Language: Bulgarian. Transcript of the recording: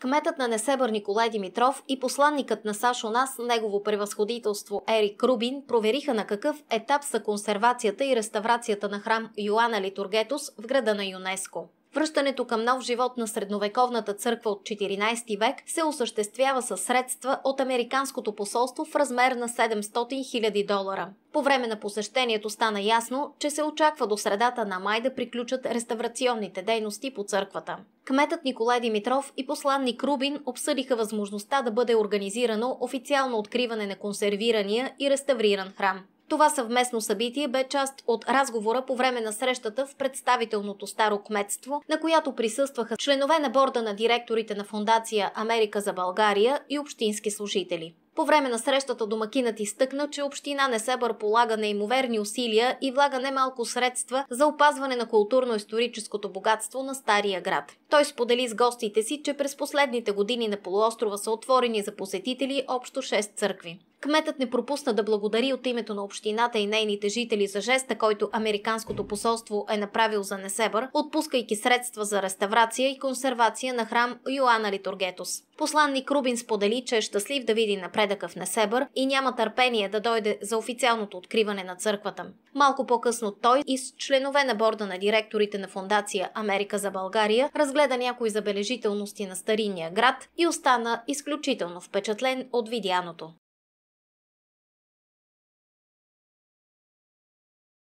Кметът на Несебър Николай Димитров и посланникът на САЩ у нас, негово превъзходителство Ерик Рубин, провериха на какъв етап са консервацията и реставрацията на храм Йоанна Литургетус в града на ЮНЕСКО. Връщането към нов живот на средновековната църква от 14 век се осъществява със средства от Американското посолство в размер на 700 000 долара. По време на посещението стана ясно, че се очаква до средата на май да приключат реставрационните дейности по църквата. Кметът Николай Димитров и посланник Рубин обсъдиха възможността да бъде организирано официално откриване на консервирания и реставриран храм. Това съвместно събитие бе част от разговора по време на срещата в представителното старо кметство, на която присъстваха членове на борда на директорите на фундация Америка за България и общински служители. По време на срещата домакинът изтъкна, че община Себър полага неимоверни усилия и влага немалко средства за опазване на културно-историческото богатство на Стария град. Той сподели с гостите си, че през последните години на полуострова са отворени за посетители общо 6 църкви. Кметът не пропусна да благодари от името на общината и нейните жители за жеста, който Американското посолство е направил за Несебър, отпускайки средства за реставрация и консервация на храм Йоанна Литургетос. Посланник Рубин сподели, че е щастлив да види напредъка в Несебър и няма търпение да дойде за официалното откриване на църквата. Малко по-късно той и с членове на борда на директорите на фундация Америка за България разгледа някои забележителности на старинния град и остана изключително впечатлен от видяното.